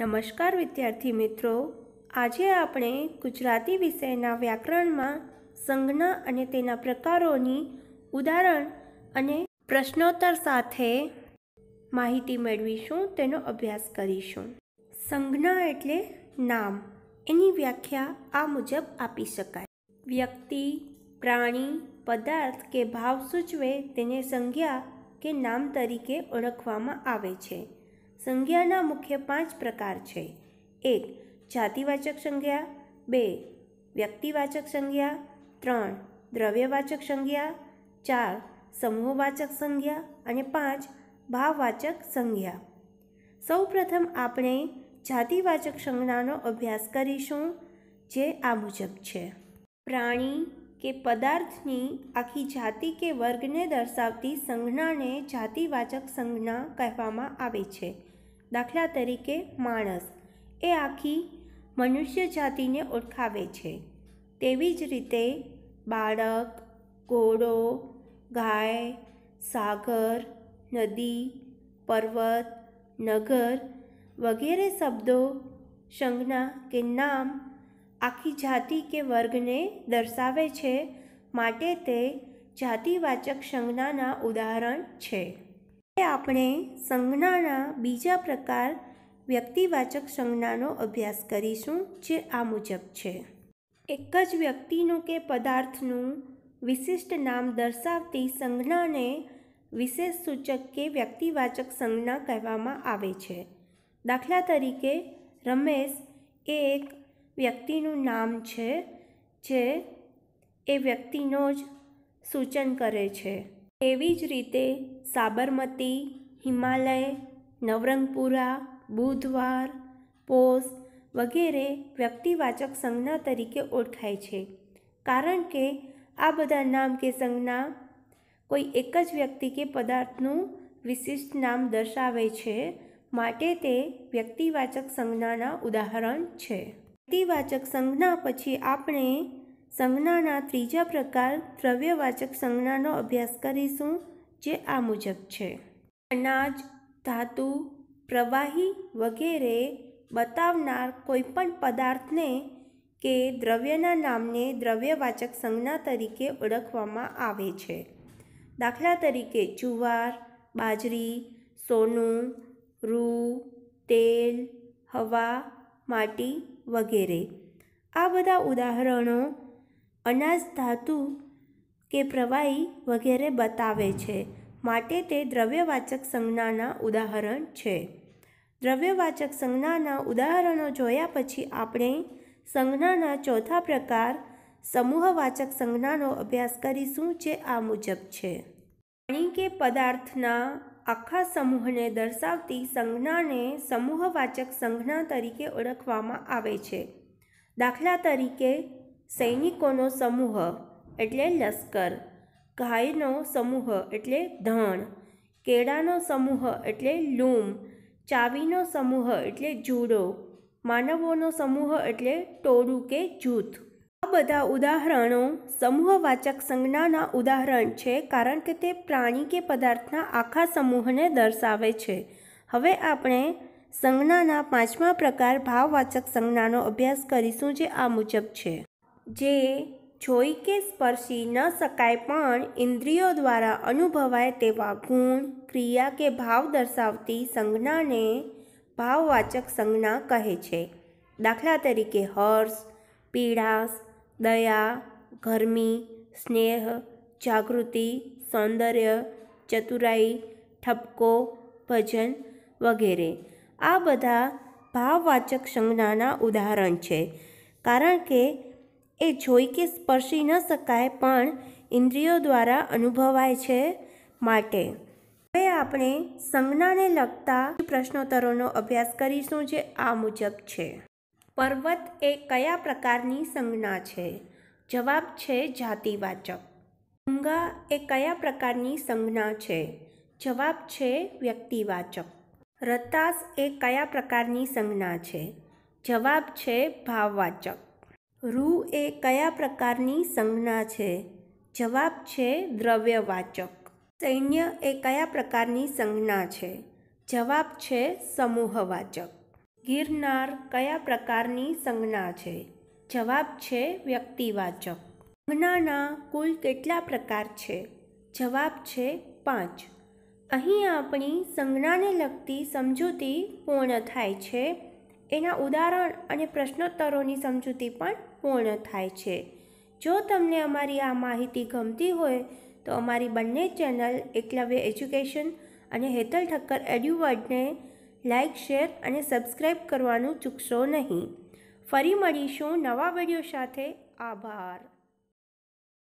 નમસ્કાર વિદ્યાર્થી મિત્રો આજે આપણે ગુજરાતી વિષયના વ્યાકરણમાં સંજ્ઞા અને તેના પ્રકારોની ઉદાહરણ અને પ્રશ્નોત્તર સાથે માહિતી મેળવીશું તેનો અભ્યાસ કરીશું સંજ્ઞા એટલે નામ એની વ્યાખ્યા આ મુજબ આપી શકાય વ્યક્તિ પ્રાણી પદાર્થ કે ભાવ સૂચવે તેને સંજ્ઞા કે નામ તરીકે ઓળખવામાં આવે છે સંજ્ઞાના મુખ્ય પાંચ પ્રકાર છે એક જાતિવાચક સંજ્ઞા બે વ્યક્તિવાચક સંજ્ઞા ત્રણ દ્રવ્યવાચક સંજ્ઞા ચાર સમૂહવાચક સંજ્ઞા અને પાંચ ભાવવાચક સંજ્ઞા સૌપ્રથમ આપણે જાતિવાચક સંજ્ઞાનો અભ્યાસ કરીશું જે આ મુજબ છે પ્રાણી કે પદાર્થની આખી જાતિ કે વર્ગને દર્શાવતી સંજ્ઞાને જાતિવાચક સંજ્ઞા કહેવામાં આવે છે દાખલા તરીકે માણસ એ આખી મનુષ્ય જાતિને ઓળખાવે છે તેવી જ રીતે બાળક ઘોડો ગાય સાગર નદી પર્વત નગર વગેરે શબ્દો સંજ્ઞા કે નામ આખી જાતિ કે વર્ગને દર્શાવે છે માટે તે જાતિવાચક સંજ્ઞાના ઉદાહરણ છે આપણે સંજ્ઞાના બીજા પ્રકાર વ્યક્તિવાચક સંજ્ઞાનો અભ્યાસ કરીશું જે આ મુજબ છે એક જ વ્યક્તિનું કે પદાર્થનું વિશિષ્ટ નામ દર્શાવતી સંજ્ઞાને વિશેષ સૂચક કે વ્યક્તિવાચક સંજ્ઞા કહેવામાં આવે છે દાખલા તરીકે રમેશ એ એક વ્યક્તિનું નામ છે જે એ વ્યક્તિનો જ સૂચન કરે છે એવી જ રીતે સાબરમતી હિમાલય નવરંગપુરા બુધવાર પોસ વગેરે વ્યક્તિવાચક સંજ્ઞા તરીકે ઓળખાય છે કારણ કે આ બધા નામ કે સંજ્ઞા કોઈ એક જ વ્યક્તિ કે પદાર્થનું વિશિષ્ટ નામ દર્શાવે છે માટે તે વ્યક્તિવાચક સંજ્ઞાના ઉદાહરણ છે વ્યક્તિવાચક સંજ્ઞા પછી આપણે સંજ્ઞાના ત્રીજા પ્રકાર દ્રવ્યવાચક સંજ્ઞાનો અભ્યાસ કરીશું જે આ મુજબ છે અનાજ ધાતુ પ્રવાહી વગેરે બતાવનાર કોઈપણ પદાર્થને કે દ્રવ્યના નામને દ્રવ્યવાચક સંજ્ઞા તરીકે ઓળખવામાં આવે છે દાખલા તરીકે જુવાર બાજરી સોનું રૂ તેલ હવા માટી વગેરે આ બધા ઉદાહરણો અનાજ ધાતુ કે પ્રવાહી વગેરે બતાવે છે માટે તે દ્રવ્યવાચક સંજ્ઞાના ઉદાહરણ છે દ્રવ્યવાચક સંજ્ઞાના ઉદાહરણો જોયા પછી આપણે સંજ્ઞાના ચોથા પ્રકાર સમૂહવાચક સંજ્ઞાનો અભ્યાસ કરીશું જે આ મુજબ છે પાણી કે પદાર્થના આખા સમૂહને દર્શાવતી સંજ્ઞાને સમૂહવાચક સંજ્ઞા તરીકે ઓળખવામાં આવે છે દાખલા તરીકે સૈનિકોનો સમૂહ એટલે લશ્કર ઘાયનો સમૂહ એટલે ધણ કેળાનો સમૂહ એટલે લૂમ ચાવીનો સમૂહ એટલે જુડો માનવોનો સમૂહ એટલે ટોળું કે જૂથ આ બધા ઉદાહરણો સમૂહવાચક સંજ્ઞાના ઉદાહરણ છે કારણ કે તે પ્રાણી કે પદાર્થના આખા સમૂહને દર્શાવે છે હવે આપણે સંજ્ઞાના પાંચમા પ્રકાર ભાવવાચક સંજ્ઞાનો અભ્યાસ કરીશું જે આ મુજબ છે જે જોઈ કે સ્પર્શી ન શકાય પણ ઇન્દ્રિયો દ્વારા અનુભવાય તેવા ગુણ ક્રિયા કે ભાવ દર્શાવતી સંજ્ઞાને ભાવવાચક સંજ્ઞા કહે છે દાખલા તરીકે હર્ષ પીડાસ દયા ગરમી સ્નેહ જાગૃતિ સૌંદર્ય ચતુરાઈ ઠપકો ભજન વગેરે આ બધા ભાવવાચક સંજ્ઞાના ઉદાહરણ છે કારણ કે એ જોઈ કે સ્પર્શી ન શકાય પણ ઇન્દ્રિયો દ્વારા અનુભવાય છે માટે હવે આપણે સંજ્ઞાને લગતા પ્રશ્નોત્તરોનો અભ્યાસ કરીશું જે આ મુજબ છે પર્વત એ કયા પ્રકારની સંજ્ઞા છે જવાબ છે જાતિવાચક ઊંઘા એ કયા પ્રકારની સંજ્ઞા છે જવાબ છે વ્યક્તિવાચક રતાસ એ કયા પ્રકારની સંજ્ઞા છે જવાબ છે ભાવવાચક રૂ એ કયા પ્રકારની સંજ્ઞા છે જવાબ છે દ્રવ્યવાચક સૈન્ય એ કયા પ્રકારની સંજ્ઞા છે જવાબ છે સમૂહવાચક ગિરનાર કયા પ્રકારની સંજ્ઞા છે જવાબ છે વ્યક્તિવાચક સંજ્ઞાના કુલ કેટલા પ્રકાર છે જવાબ છે પાંચ અહીં આપણી સંજ્ઞાને લગતી સમજૂતી પૂર્ણ થાય છે એના ઉદાહરણ અને પ્રશ્નોત્તરોની સમજૂતી પણ પૂર્ણ થાય છે જો તમને અમારી આ માહિતી ગમતી હોય તો અમારી બંને ચેનલ એકલવ્ય એજ્યુકેશન અને હેતલ ઠક્કર એડ્યુવર્ડને લાઇક શેર અને સબસ્ક્રાઈબ કરવાનું ચૂકશો નહીં ફરી મળીશું નવા વિડીયો સાથે આભાર